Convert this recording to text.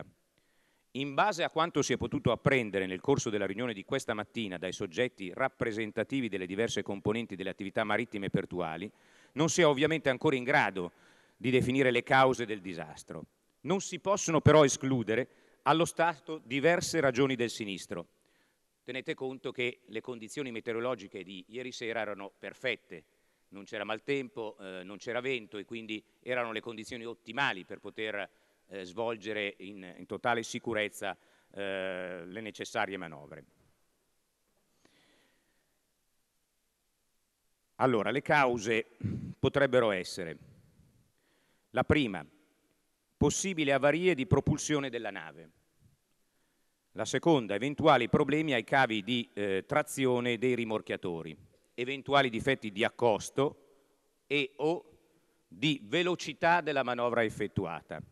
vita. In base a quanto si è potuto apprendere nel corso della riunione di questa mattina dai soggetti rappresentativi delle diverse componenti delle attività marittime e portuali, non si è ovviamente ancora in grado di definire le cause del disastro. Non si possono però escludere allo Stato diverse ragioni del sinistro. Tenete conto che le condizioni meteorologiche di ieri sera erano perfette, non c'era maltempo, eh, non c'era vento e quindi erano le condizioni ottimali per poter eh, svolgere in, in, totale sicurezza eh, le necessarie manovre. Allora, le cause potrebbero essere la prima, possibili avarie di propulsione della nave, la seconda, eventuali problemi ai cavi di eh, trazione dei rimorchiatori, eventuali difetti di accosto e o di velocità della manovra effettuata.